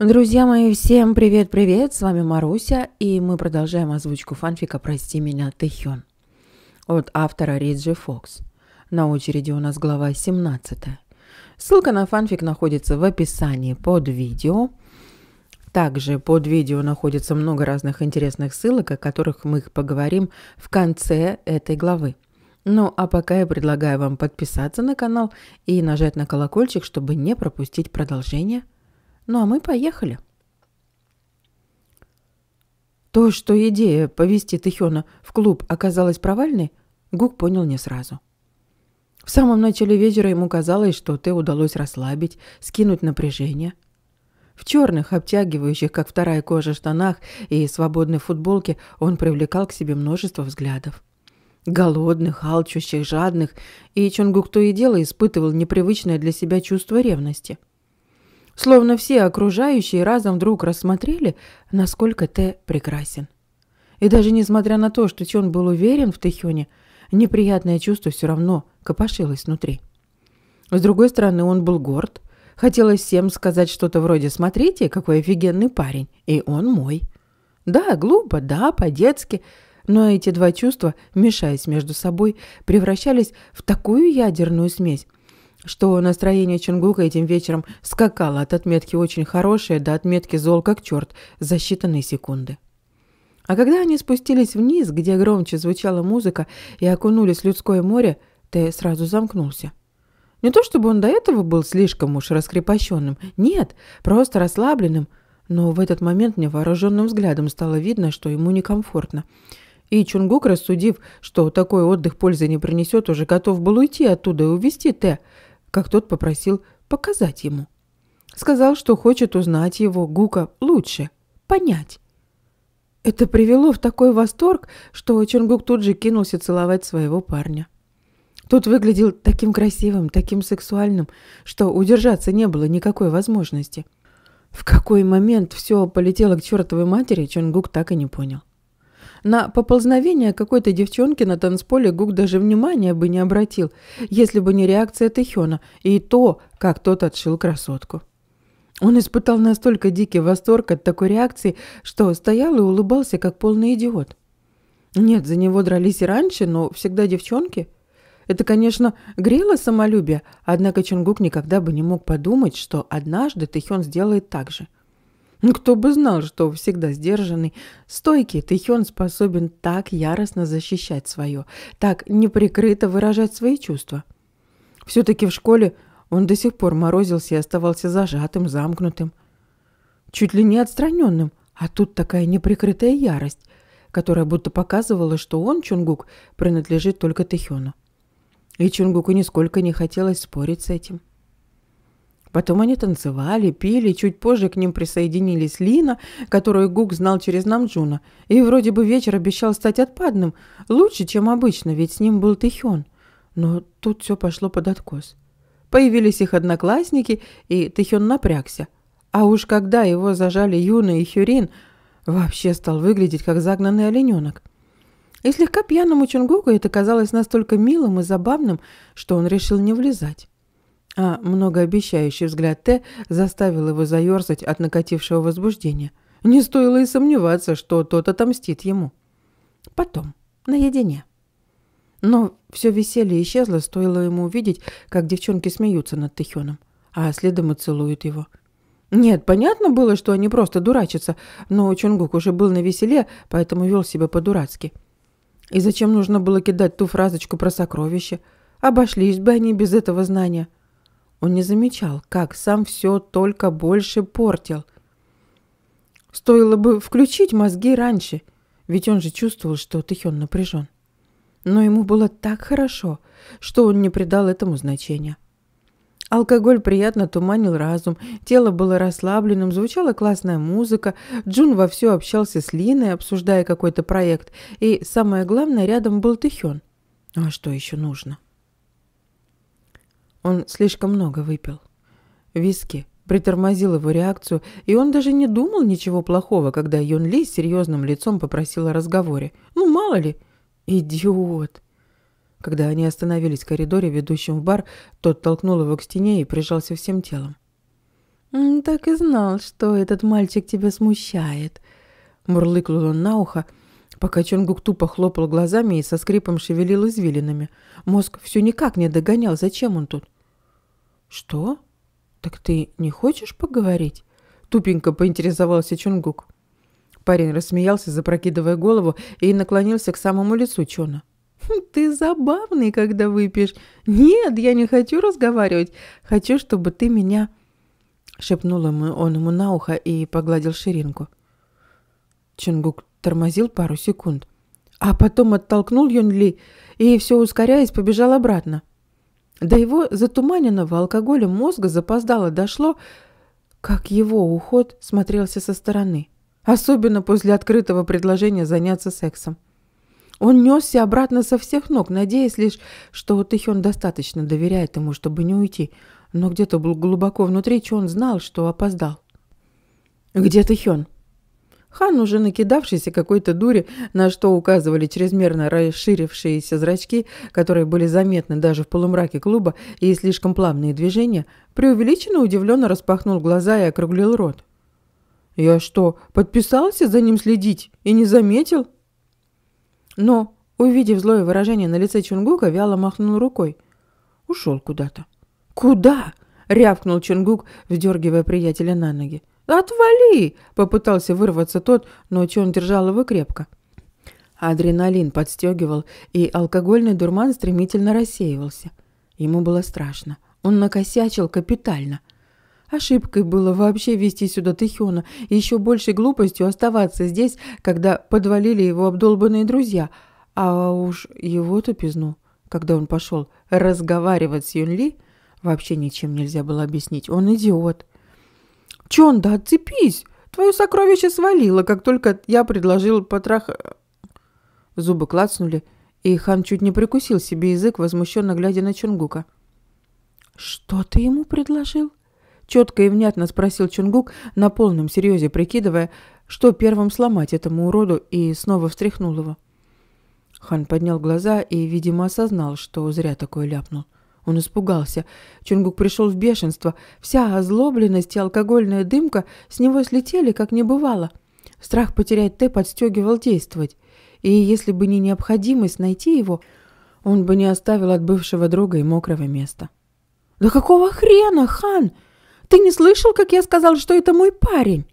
Друзья мои, всем привет-привет, с вами Маруся, и мы продолжаем озвучку фанфика «Прости меня, Тэхён» от автора Риджи Фокс. На очереди у нас глава 17. Ссылка на фанфик находится в описании под видео. Также под видео находится много разных интересных ссылок, о которых мы поговорим в конце этой главы. Ну а пока я предлагаю вам подписаться на канал и нажать на колокольчик, чтобы не пропустить продолжение – ну а мы поехали. То, что идея повести Тэхёна в клуб оказалась провальной, Гук понял не сразу. В самом начале вечера ему казалось, что Тэ удалось расслабить, скинуть напряжение. В черных, обтягивающих, как вторая кожа, штанах и свободной футболке он привлекал к себе множество взглядов. Голодных, алчущих, жадных, и Чонгук то и дело испытывал непривычное для себя чувство ревности – Словно все окружающие разом вдруг рассмотрели, насколько Тэ прекрасен. И даже несмотря на то, что Чон был уверен в Тэхёне, неприятное чувство все равно копошилось внутри. С другой стороны, он был горд. Хотелось всем сказать что-то вроде «Смотрите, какой офигенный парень, и он мой». Да, глупо, да, по-детски, но эти два чувства, мешаясь между собой, превращались в такую ядерную смесь, что настроение Чунгука этим вечером скакало от отметки «очень хорошее» до отметки «зол как черт» за считанные секунды. А когда они спустились вниз, где громче звучала музыка и окунулись в людское море, Тэ сразу замкнулся. Не то чтобы он до этого был слишком уж раскрепощенным, нет, просто расслабленным, но в этот момент невооруженным взглядом стало видно, что ему некомфортно. И Чунгук, рассудив, что такой отдых пользы не принесет, уже готов был уйти оттуда и увести Тэ, как тот попросил показать ему. Сказал, что хочет узнать его, Гука, лучше, понять. Это привело в такой восторг, что Чонгук тут же кинулся целовать своего парня. Тот выглядел таким красивым, таким сексуальным, что удержаться не было никакой возможности. В какой момент все полетело к чертовой матери, Чонгук так и не понял. На поползновение какой-то девчонки на танцполе Гук даже внимания бы не обратил, если бы не реакция Тэхёна и то, как тот отшил красотку. Он испытал настолько дикий восторг от такой реакции, что стоял и улыбался, как полный идиот. Нет, за него дрались и раньше, но всегда девчонки. Это, конечно, грело самолюбие, однако Чунгук никогда бы не мог подумать, что однажды Тэхён сделает так же. Ну, кто бы знал, что всегда сдержанный, стойкий Тэхён способен так яростно защищать свое, так неприкрыто выражать свои чувства. Все-таки в школе он до сих пор морозился и оставался зажатым, замкнутым, чуть ли не отстраненным, а тут такая неприкрытая ярость, которая будто показывала, что он, Чунгук, принадлежит только Тэхёну. И Чунгуку нисколько не хотелось спорить с этим. — Потом они танцевали, пели, чуть позже к ним присоединились Лина, которую Гук знал через Намджуна. И вроде бы вечер обещал стать отпадным, лучше, чем обычно, ведь с ним был Тэхён. Но тут все пошло под откос. Появились их одноклассники, и Тэхён напрягся. А уж когда его зажали Юна и Хюрин, вообще стал выглядеть как загнанный олененок. И слегка пьяному Чунгуку это казалось настолько милым и забавным, что он решил не влезать. А многообещающий взгляд Т заставил его заерзать от накатившего возбуждения. Не стоило и сомневаться, что тот отомстит ему. Потом, наедине. Но все веселье исчезло, стоило ему увидеть, как девчонки смеются над Тихёном, а следом и целуют его. Нет, понятно было, что они просто дурачатся, но Чунгук уже был на веселе, поэтому вел себя по-дурацки. И зачем нужно было кидать ту фразочку про сокровище? Обошлись бы они без этого знания. Он не замечал, как сам все только больше портил. Стоило бы включить мозги раньше, ведь он же чувствовал, что Тихен напряжен. Но ему было так хорошо, что он не придал этому значения. Алкоголь приятно туманил разум, тело было расслабленным, звучала классная музыка, Джун вовсю общался с Линой, обсуждая какой-то проект, и, самое главное, рядом был Тихён. А что еще нужно? Он слишком много выпил. Виски притормозил его реакцию, и он даже не думал ничего плохого, когда Йон Ли серьезным лицом попросил о разговоре. «Ну, мало ли!» «Идиот!» Когда они остановились в коридоре, ведущем в бар, тот толкнул его к стене и прижался всем телом. «Так и знал, что этот мальчик тебя смущает», — мурлыкнул он на ухо, пока Чонгук тупо хлопал глазами и со скрипом шевелил извилинами. Мозг все никак не догонял, зачем он тут. «Что? Так ты не хочешь поговорить?» Тупенько поинтересовался Чунгук. Парень рассмеялся, запрокидывая голову, и наклонился к самому лицу Чона. «Хм, «Ты забавный, когда выпьешь. Нет, я не хочу разговаривать. Хочу, чтобы ты меня...» Шепнул ему, он ему на ухо и погладил ширинку. Чунгук тормозил пару секунд, а потом оттолкнул Юнли и, все ускоряясь, побежал обратно. До его затуманенного алкоголем мозга запоздало дошло, как его уход смотрелся со стороны, особенно после открытого предложения заняться сексом. Он несся обратно со всех ног, надеясь лишь, что Тэхён достаточно доверяет ему, чтобы не уйти, но где-то был глубоко внутри что он знал, что опоздал. «Где Тэхён?» Хан, уже накидавшийся какой-то дури, на что указывали чрезмерно расширившиеся зрачки, которые были заметны даже в полумраке клуба, и слишком плавные движения, преувеличенно удивленно распахнул глаза и округлил рот. «Я что, подписался за ним следить и не заметил?» Но, увидев злое выражение на лице Чунгука, вяло махнул рукой. «Ушел куда-то». «Куда?», -то. Куда рявкнул Чунгук, вдергивая приятеля на ноги. «Отвали!» – попытался вырваться тот, но Чон держал его крепко. Адреналин подстегивал, и алкогольный дурман стремительно рассеивался. Ему было страшно. Он накосячил капитально. Ошибкой было вообще вести сюда Тихёна, и еще большей глупостью оставаться здесь, когда подвалили его обдолбанные друзья. А уж его то пизну, когда он пошел разговаривать с Юнли, вообще ничем нельзя было объяснить. Он идиот. «Чонда, отцепись! Твое сокровище свалило, как только я предложил потрах...» Зубы клацнули, и хан чуть не прикусил себе язык, возмущенно глядя на Чунгука. «Что ты ему предложил?» Четко и внятно спросил Чунгук, на полном серьезе прикидывая, что первым сломать этому уроду, и снова встряхнул его. Хан поднял глаза и, видимо, осознал, что зря такое ляпнул. Он испугался. Чунгук пришел в бешенство. Вся озлобленность и алкогольная дымка с него слетели, как не бывало. Страх потерять Т подстегивал действовать. И если бы не необходимость найти его, он бы не оставил от бывшего друга и мокрого места. «Да какого хрена, хан? Ты не слышал, как я сказал, что это мой парень?»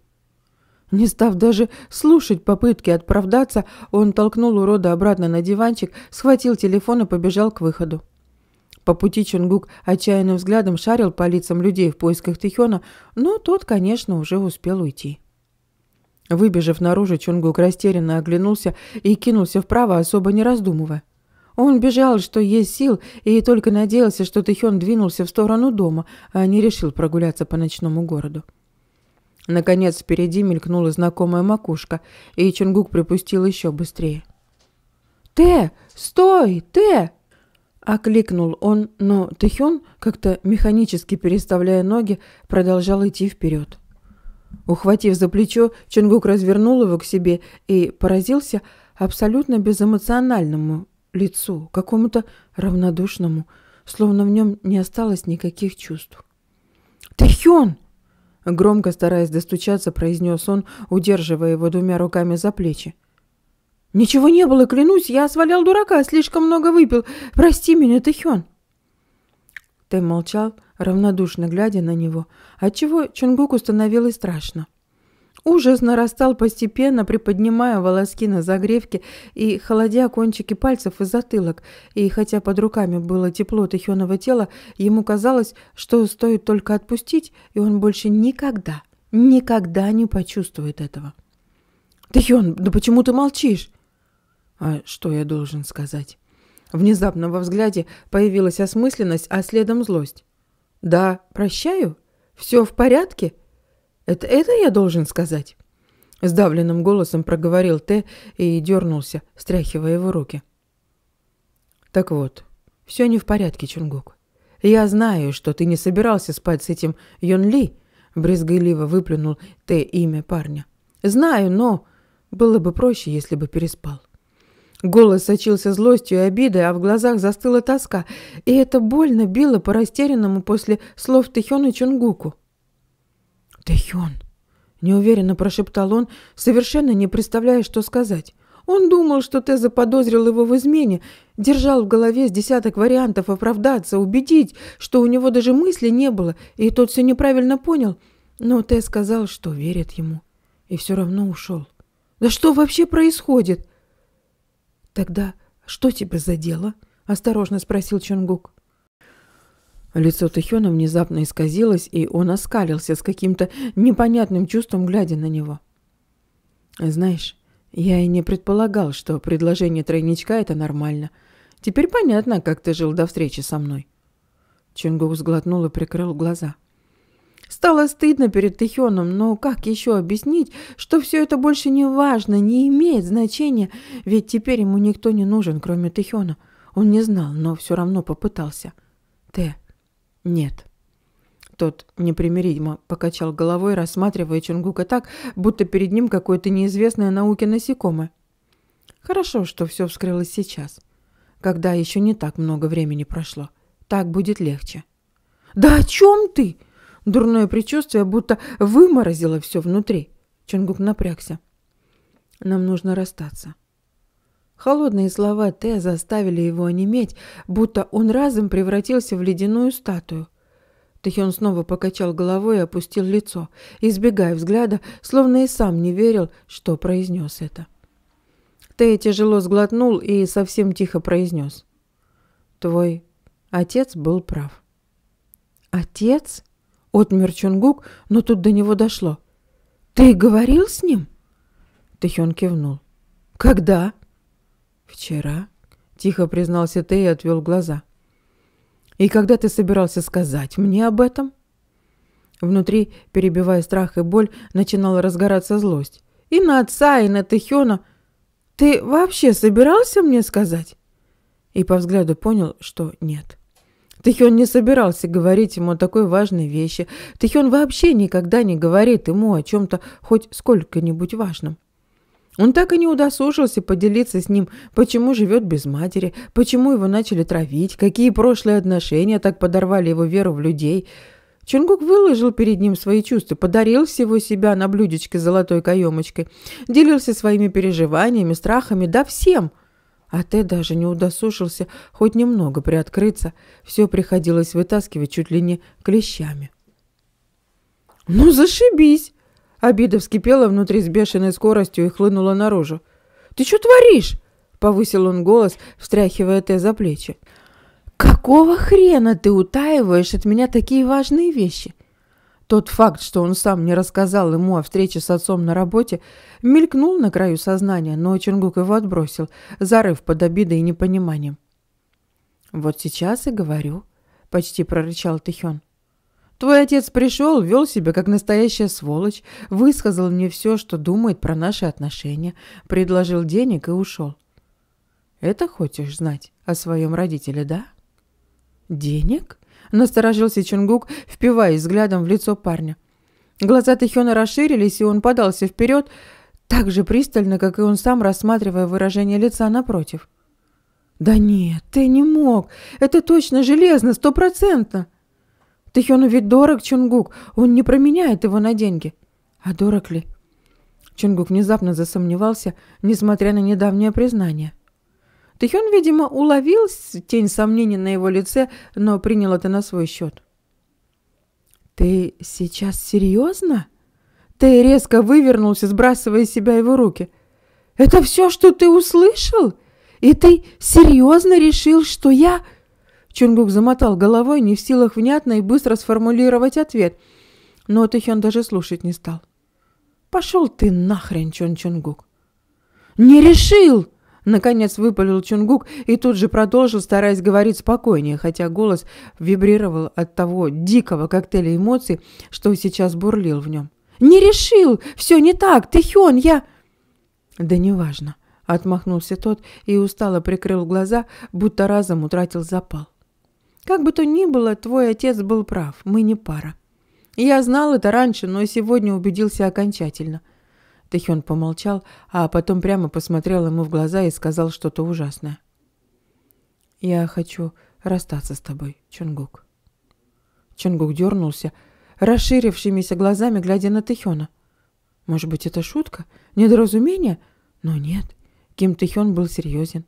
Не став даже слушать попытки оправдаться, он толкнул урода обратно на диванчик, схватил телефон и побежал к выходу. По пути Чунгук отчаянным взглядом шарил по лицам людей в поисках Тихёна, но тот, конечно, уже успел уйти. Выбежав наружу, Чунгук растерянно оглянулся и кинулся вправо, особо не раздумывая. Он бежал, что есть сил, и только надеялся, что Тихён двинулся в сторону дома, а не решил прогуляться по ночному городу. Наконец впереди мелькнула знакомая макушка, и Чунгук припустил еще быстрее. Тэ, Стой! Тэ! Окликнул он, но Тэхён, как-то механически переставляя ноги, продолжал идти вперед. Ухватив за плечо, Чонгук развернул его к себе и поразился абсолютно безэмоциональному лицу, какому-то равнодушному, словно в нем не осталось никаких чувств. «Тэхён!» Громко, стараясь достучаться, произнес он, удерживая его двумя руками за плечи. «Ничего не было, клянусь, я свалял дурака, слишком много выпил. Прости меня, Тэхён!» Тэй молчал, равнодушно глядя на него, отчего Чунгуку становилось страшно. Ужас нарастал постепенно, приподнимая волоски на загревке и холодя кончики пальцев и затылок, и хотя под руками было тепло Тэхёнова тела, ему казалось, что стоит только отпустить, и он больше никогда, никогда не почувствует этого. «Тэхён, да почему ты молчишь?» А что я должен сказать? Внезапно во взгляде появилась осмысленность, а следом злость. «Да, прощаю? Все в порядке? Это, это я должен сказать?» Сдавленным голосом проговорил Т и дернулся, стряхивая его руки. «Так вот, все не в порядке, Чунгук. Я знаю, что ты не собирался спать с этим Йон Ли», — брезгливо выплюнул Т имя парня. «Знаю, но было бы проще, если бы переспал». Голос сочился злостью и обидой, а в глазах застыла тоска, и это больно било по растерянному после слов Тэхёна Чунгуку. «Тэхён!» — неуверенно прошептал он, совершенно не представляя, что сказать. Он думал, что ты заподозрил его в измене, держал в голове с десяток вариантов оправдаться, убедить, что у него даже мысли не было, и тот все неправильно понял. Но Тэ сказал, что верит ему, и все равно ушел. «Да что вообще происходит?» «Тогда что тебя задело?» – осторожно спросил Чонгук. Лицо Тэхёна внезапно исказилось, и он оскалился с каким-то непонятным чувством, глядя на него. «Знаешь, я и не предполагал, что предложение тройничка – это нормально. Теперь понятно, как ты жил до встречи со мной». Чонгук сглотнул и прикрыл глаза. Стало стыдно перед Тихионом, но как еще объяснить, что все это больше не важно, не имеет значения, ведь теперь ему никто не нужен, кроме Тихиона. Он не знал, но все равно попытался. «Т. Нет». Тот непримиримо покачал головой, рассматривая Чунгука так, будто перед ним какое-то неизвестное науке насекомое. Хорошо, что все вскрылось сейчас, когда еще не так много времени прошло. Так будет легче. «Да о чем ты?» Дурное предчувствие будто выморозило все внутри. Чонгук напрягся. «Нам нужно расстаться». Холодные слова Т заставили его онеметь, будто он разом превратился в ледяную статую. Тэхён снова покачал головой и опустил лицо, избегая взгляда, словно и сам не верил, что произнес это. Тэй тяжело сглотнул и совсем тихо произнес. «Твой отец был прав». «Отец?» Отмер Чунгук, но тут до него дошло. «Ты говорил с ним?» Тэхён кивнул. «Когда?» «Вчера», — тихо признался Тэ и отвел глаза. «И когда ты собирался сказать мне об этом?» Внутри, перебивая страх и боль, начинала разгораться злость. «И на отца, и на Тэхёна. Ты вообще собирался мне сказать?» И по взгляду понял, что нет. Тэхён не собирался говорить ему о такой важной вещи. Тэхён вообще никогда не говорит ему о чем-то хоть сколько-нибудь важном. Он так и не удосужился поделиться с ним, почему живет без матери, почему его начали травить, какие прошлые отношения так подорвали его веру в людей. Чунгук выложил перед ним свои чувства, подарил всего себя на блюдечке с золотой каемочкой, делился своими переживаниями, страхами, да всем – а ты даже не удосужился хоть немного приоткрыться. Все приходилось вытаскивать чуть ли не клещами. «Ну, зашибись!» Обида вскипела внутри с бешеной скоростью и хлынула наружу. «Ты что творишь?» — повысил он голос, встряхивая Т за плечи. «Какого хрена ты утаиваешь от меня такие важные вещи? Тот факт, что он сам не рассказал ему о встрече с отцом на работе, мелькнул на краю сознания, но Чингук его отбросил, зарыв под обидой и непониманием. «Вот сейчас и говорю», — почти прорычал Тихён. «Твой отец пришел, вел себя как настоящая сволочь, высказал мне все, что думает про наши отношения, предложил денег и ушел». «Это хочешь знать о своем родителе, да?» «Денег?» насторожился Чунгук, впиваясь взглядом в лицо парня. Глаза Тэхёна расширились, и он подался вперед, так же пристально, как и он сам, рассматривая выражение лица напротив. «Да нет, ты не мог! Это точно железно, стопроцентно!» Тэхёну ведь дорог Чунгук, он не променяет его на деньги. А дорог ли? Чунгук внезапно засомневался, несмотря на недавнее признание. Тэхён, видимо, уловил тень сомнений на его лице, но принял это на свой счет. «Ты сейчас серьезно?» Тэй резко вывернулся, сбрасывая с себя его руки. «Это все, что ты услышал? И ты серьезно решил, что я...» Чунгук замотал головой, не в силах внятно и быстро сформулировать ответ. Но Тэхён даже слушать не стал. «Пошел ты нахрен, Чон Чунгук!» «Не решил!» Наконец выпалил Чунгук и тут же продолжил, стараясь говорить спокойнее, хотя голос вибрировал от того дикого коктейля эмоций, что сейчас бурлил в нем. «Не решил! Все не так! Ты Хён, я...» «Да неважно», — отмахнулся тот и устало прикрыл глаза, будто разом утратил запал. «Как бы то ни было, твой отец был прав, мы не пара. Я знал это раньше, но сегодня убедился окончательно. Тэхён помолчал, а потом прямо посмотрел ему в глаза и сказал что-то ужасное. «Я хочу расстаться с тобой, Чунгук». Чунгук дернулся, расширившимися глазами, глядя на Тэхёна. Может быть, это шутка? Недоразумение? Но нет, Ким Тэхён был серьезен.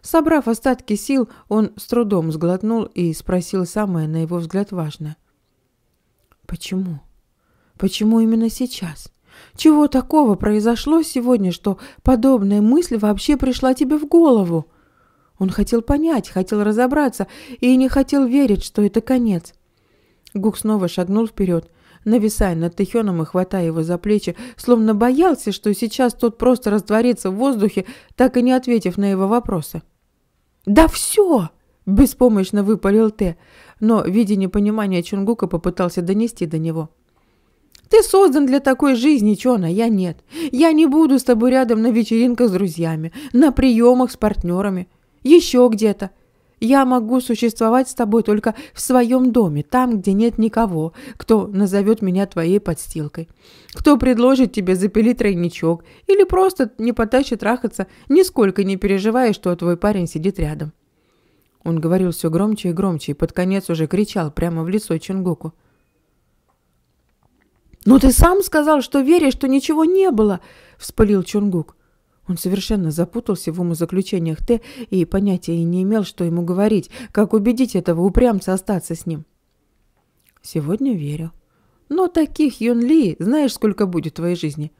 Собрав остатки сил, он с трудом сглотнул и спросил самое, на его взгляд, важное. «Почему? Почему именно сейчас?» Чего такого произошло сегодня, что подобная мысль вообще пришла тебе в голову? Он хотел понять, хотел разобраться и не хотел верить, что это конец. Гук снова шагнул вперед, нависая над Тэхёном и хватая его за плечи, словно боялся, что сейчас тот просто растворится в воздухе, так и не ответив на его вопросы. «Да все!» – беспомощно выпалил Тэ, но, видя непонимание Чунгука, попытался донести до него – ты создан для такой жизни, Чона, я нет. Я не буду с тобой рядом на вечеринках с друзьями, на приемах с партнерами, еще где-то. Я могу существовать с тобой только в своем доме, там, где нет никого, кто назовет меня твоей подстилкой, кто предложит тебе запилить тройничок или просто не потащит трахаться, нисколько не переживая, что твой парень сидит рядом. Он говорил все громче и громче и под конец уже кричал прямо в лицо Чунгуку. «Но «Ну, ты сам сказал, что веришь, что ничего не было!» — вспылил Чунгук. Он совершенно запутался в умозаключениях Т и понятия не имел, что ему говорить, как убедить этого упрямца остаться с ним. «Сегодня верю. Но таких, Юн Ли, знаешь, сколько будет в твоей жизни?»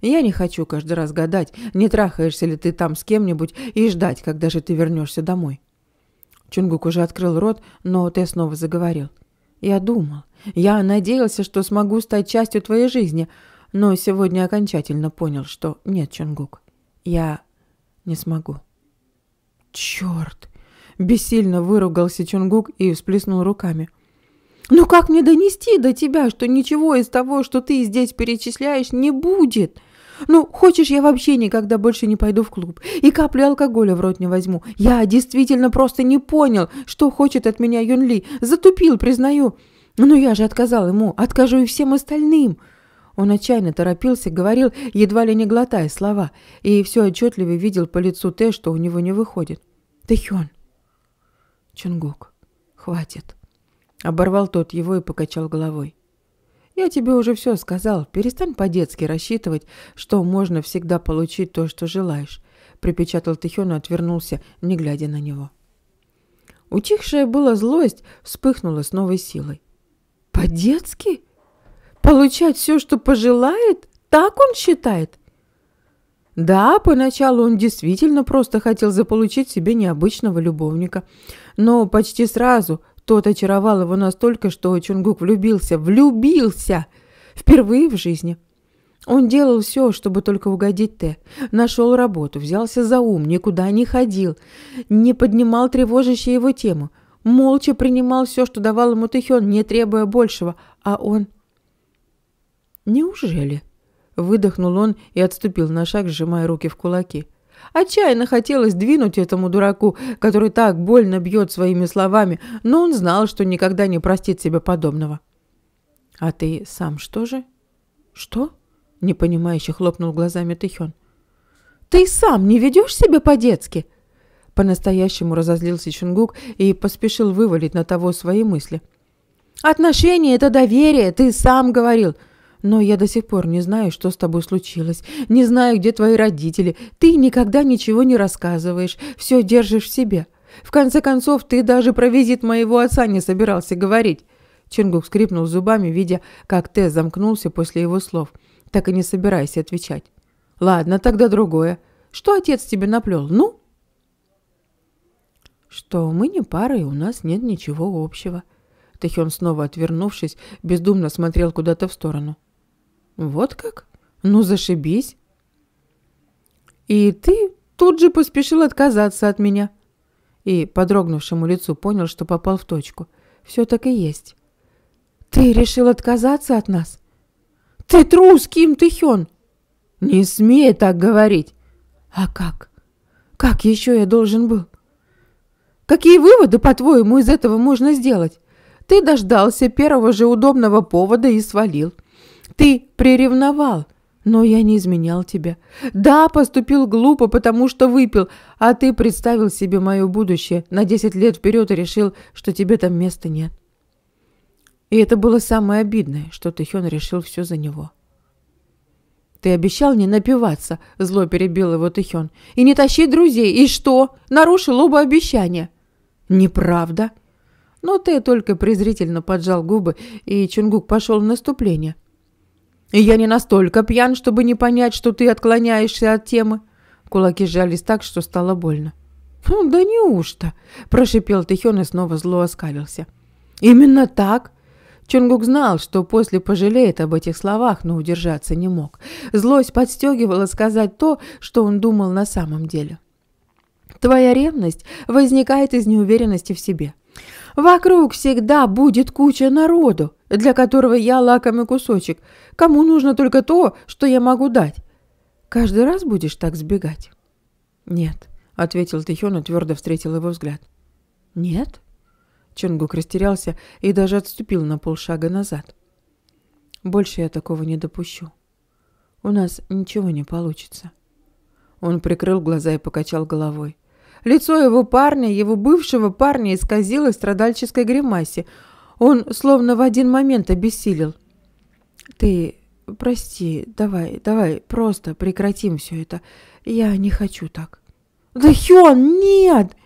Я не хочу каждый раз гадать, не трахаешься ли ты там с кем-нибудь и ждать, когда же ты вернешься домой. Чунгук уже открыл рот, но Тэ снова заговорил. — я думал, я надеялся, что смогу стать частью твоей жизни, но сегодня окончательно понял, что нет, Чунгук, я не смогу. Черт! Бессильно выругался Чунгук и всплеснул руками. «Ну как мне донести до тебя, что ничего из того, что ты здесь перечисляешь, не будет?» Ну, хочешь, я вообще никогда больше не пойду в клуб и каплю алкоголя в рот не возьму. Я действительно просто не понял, что хочет от меня Ли. Затупил, признаю. Но я же отказал ему, откажу и всем остальным. Он отчаянно торопился, говорил, едва ли не глотая слова, и все отчетливо видел по лицу Тэ, что у него не выходит. «Тэхён!» «Чунгук, хватит!» Оборвал тот его и покачал головой. Я тебе уже все сказал. Перестань по-детски рассчитывать, что можно всегда получить то, что желаешь. Припечатал Тихен и отвернулся, не глядя на него. Утихшая была злость вспыхнула с новой силой. «По-детски? Получать все, что пожелает? Так он считает?» Да, поначалу он действительно просто хотел заполучить себе необычного любовника, но почти сразу тот очаровал его настолько, что Чунгук влюбился. Влюбился! Впервые в жизни. Он делал все, чтобы только угодить Т. Нашел работу, взялся за ум, никуда не ходил, не поднимал тревожащие его тему. Молча принимал все, что давал ему Тэхён, не требуя большего. А он... «Неужели?» Выдохнул он и отступил на шаг, сжимая руки в кулаки. Отчаянно хотелось двинуть этому дураку, который так больно бьет своими словами, но он знал, что никогда не простит себе подобного. «А ты сам что же?» «Что?» – непонимающе хлопнул глазами Тихён. «Ты сам не ведешь себя по-детски?» По-настоящему разозлился Чунгук и поспешил вывалить на того свои мысли. «Отношения – это доверие, ты сам говорил!» Но я до сих пор не знаю, что с тобой случилось. Не знаю, где твои родители. Ты никогда ничего не рассказываешь. Все держишь в себе. В конце концов, ты даже про визит моего отца не собирался говорить». Чингук скрипнул зубами, видя, как Тэ замкнулся после его слов. Так и не собираясь отвечать. «Ладно, тогда другое. Что отец тебе наплел? Ну?» «Что мы не пара, и у нас нет ничего общего». Тэхён, снова отвернувшись, бездумно смотрел куда-то в сторону. Вот как? Ну, зашибись. И ты тут же поспешил отказаться от меня. И по лицу понял, что попал в точку. Все так и есть. Ты решил отказаться от нас? Ты трус, Ким Ты Хён! Не смей так говорить. А как? Как еще я должен был? Какие выводы, по-твоему, из этого можно сделать? Ты дождался первого же удобного повода и свалил. Ты приревновал, но я не изменял тебя. Да, поступил глупо, потому что выпил, а ты представил себе мое будущее на десять лет вперед и решил, что тебе там места нет. И это было самое обидное, что Тэхён решил все за него. «Ты обещал не напиваться», — зло перебил его Тэхён. «И не тащи друзей. И что? Нарушил оба обещания». «Неправда». Но ты только презрительно поджал губы, и Чунгук пошел в наступление. И я не настолько пьян, чтобы не понять, что ты отклоняешься от темы». Кулаки сжались так, что стало больно. «Ну, да неужто?» – прошипел Тэхён и снова зло оскалился. «Именно так?» Чонгук знал, что после пожалеет об этих словах, но удержаться не мог. Злость подстегивала сказать то, что он думал на самом деле. «Твоя ревность возникает из неуверенности в себе. Вокруг всегда будет куча народу для которого я лакомый кусочек. Кому нужно только то, что я могу дать? Каждый раз будешь так сбегать?» «Нет», — ответил Тэхён и твердо встретил его взгляд. «Нет?» Чонгук растерялся и даже отступил на полшага назад. «Больше я такого не допущу. У нас ничего не получится». Он прикрыл глаза и покачал головой. Лицо его парня, его бывшего парня, исказило в страдальческой гримасе — он словно в один момент обессилел. «Ты прости, давай, давай, просто прекратим все это. Я не хочу так». «Да Хён, нет!»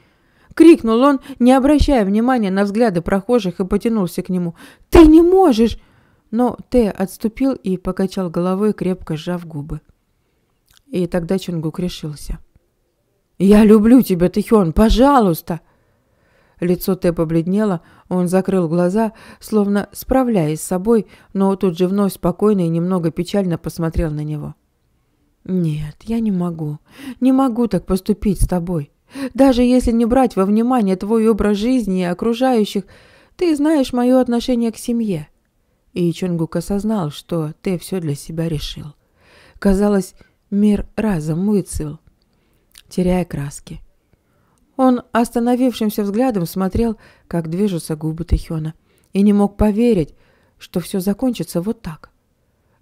Крикнул он, не обращая внимания на взгляды прохожих и потянулся к нему. «Ты не можешь!» Но Тэ отступил и покачал головой, крепко сжав губы. И тогда Чунгук решился. «Я люблю тебя, Тэхён, пожалуйста!» Лицо Тэ побледнело, он закрыл глаза, словно справляясь с собой, но тут же вновь спокойно и немного печально посмотрел на него. «Нет, я не могу. Не могу так поступить с тобой. Даже если не брать во внимание твой образ жизни и окружающих, ты знаешь мое отношение к семье». И Чонгук осознал, что ты все для себя решил. Казалось, мир разом выцвел, теряя краски. Он остановившимся взглядом смотрел, как движутся губы Тэхёна, и не мог поверить, что все закончится вот так.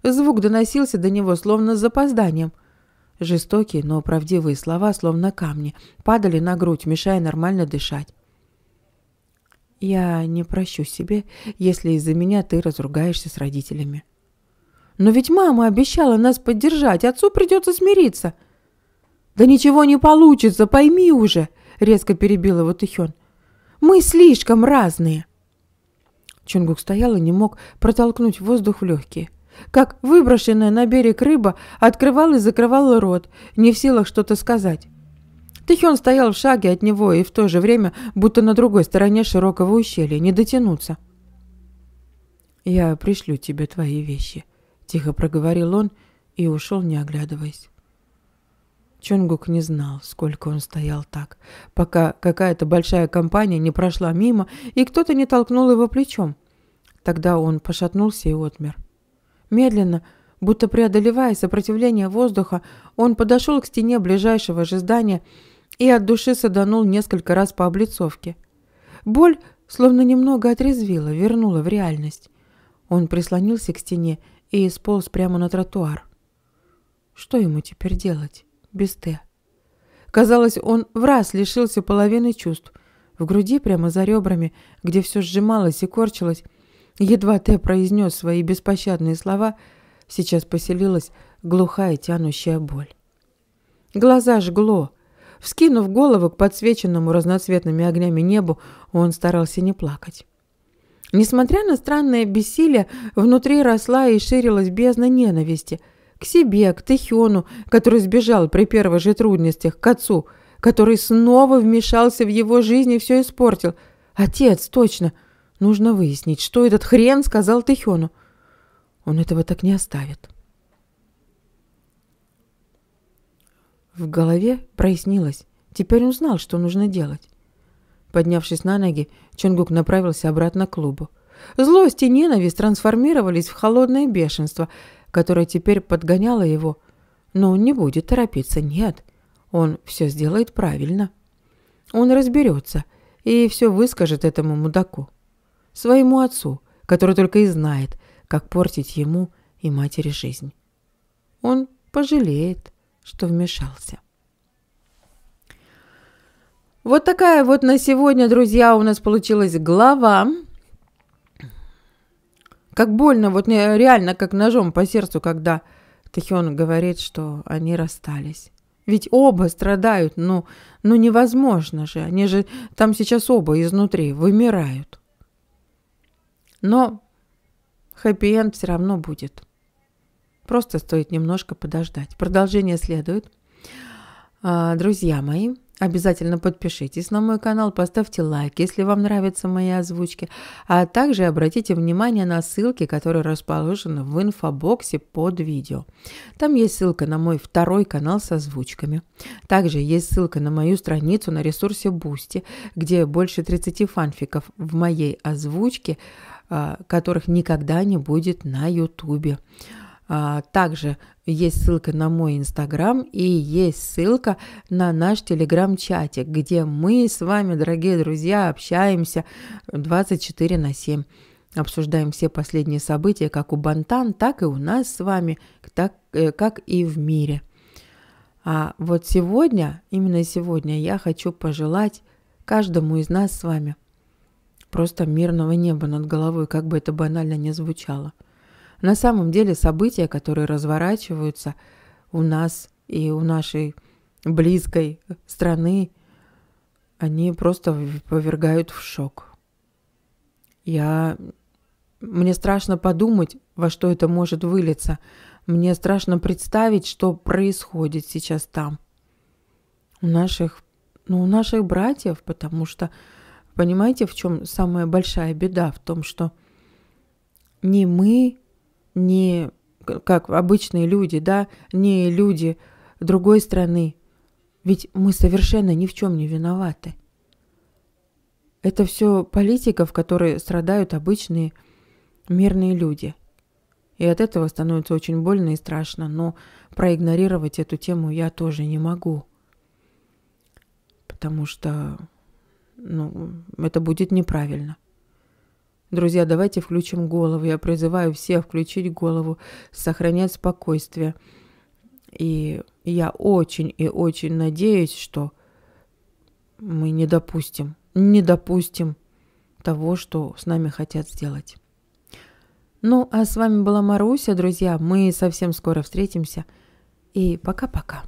Звук доносился до него словно с запозданием. Жестокие, но правдивые слова, словно камни, падали на грудь, мешая нормально дышать. «Я не прощу себе, если из-за меня ты разругаешься с родителями». «Но ведь мама обещала нас поддержать, отцу придется смириться». «Да ничего не получится, пойми уже!» резко перебил его Тихён. «Мы слишком разные!» Чунгук стоял и не мог протолкнуть воздух в легкие. Как выброшенная на берег рыба открывал и закрывал рот, не в силах что-то сказать. Тихён стоял в шаге от него и в то же время будто на другой стороне широкого ущелья, не дотянуться. «Я пришлю тебе твои вещи», – тихо проговорил он и ушел, не оглядываясь. Чонгук не знал, сколько он стоял так, пока какая-то большая компания не прошла мимо, и кто-то не толкнул его плечом. Тогда он пошатнулся и отмер. Медленно, будто преодолевая сопротивление воздуха, он подошел к стене ближайшего же здания и от души саданул несколько раз по облицовке. Боль словно немного отрезвила, вернула в реальность. Он прислонился к стене и сполз прямо на тротуар. Что ему теперь делать? без «Т». Казалось, он в раз лишился половины чувств. В груди прямо за ребрами, где все сжималось и корчилось, едва Т произнес свои беспощадные слова, сейчас поселилась глухая тянущая боль. Глаза жгло. Вскинув голову к подсвеченному разноцветными огнями небу, он старался не плакать. Несмотря на странное бессилие, внутри росла и ширилась бездна ненависти – к себе, к Тэхёну, который сбежал при первых же трудностях, к отцу, который снова вмешался в его жизнь и все испортил. Отец, точно. Нужно выяснить, что этот хрен сказал Тэхёну. Он этого так не оставит. В голове прояснилось. Теперь он знал, что нужно делать. Поднявшись на ноги, Чонгук направился обратно к клубу. Злость и ненависть трансформировались в холодное бешенство – которая теперь подгоняла его, но он не будет торопиться, нет. Он все сделает правильно. Он разберется и все выскажет этому мудаку. Своему отцу, который только и знает, как портить ему и матери жизнь. Он пожалеет, что вмешался. Вот такая вот на сегодня, друзья, у нас получилась глава. Как больно, вот реально как ножом по сердцу, когда Тахион говорит, что они расстались. Ведь оба страдают, но, ну, но ну невозможно же. Они же там сейчас оба изнутри вымирают. Но хэппи-энд все равно будет. Просто стоит немножко подождать. Продолжение следует. А, друзья мои, Обязательно подпишитесь на мой канал, поставьте лайк, если вам нравятся мои озвучки, а также обратите внимание на ссылки, которые расположены в инфобоксе под видео. Там есть ссылка на мой второй канал с озвучками. Также есть ссылка на мою страницу на ресурсе Бусти, где больше 30 фанфиков в моей озвучке, а, которых никогда не будет на YouTube. А, также есть ссылка на мой инстаграм и есть ссылка на наш телеграм-чатик, где мы с вами, дорогие друзья, общаемся 24 на 7. Обсуждаем все последние события как у Бантан, так и у нас с вами, так, э, как и в мире. А вот сегодня, именно сегодня, я хочу пожелать каждому из нас с вами просто мирного неба над головой, как бы это банально не звучало – на самом деле события, которые разворачиваются у нас и у нашей близкой страны, они просто повергают в шок. Я... Мне страшно подумать, во что это может вылиться. Мне страшно представить, что происходит сейчас там. У наших... Ну, у наших братьев, потому что... Понимаете, в чем самая большая беда? В том, что не мы, не как обычные люди, да, не люди другой страны. Ведь мы совершенно ни в чем не виноваты. Это все политиков, которые страдают обычные мирные люди. И от этого становится очень больно и страшно, но проигнорировать эту тему я тоже не могу. Потому что ну, это будет неправильно. Друзья, давайте включим голову. Я призываю всех включить голову, сохранять спокойствие. И я очень и очень надеюсь, что мы не допустим, не допустим того, что с нами хотят сделать. Ну, а с вами была Маруся, друзья. Мы совсем скоро встретимся. И пока-пока.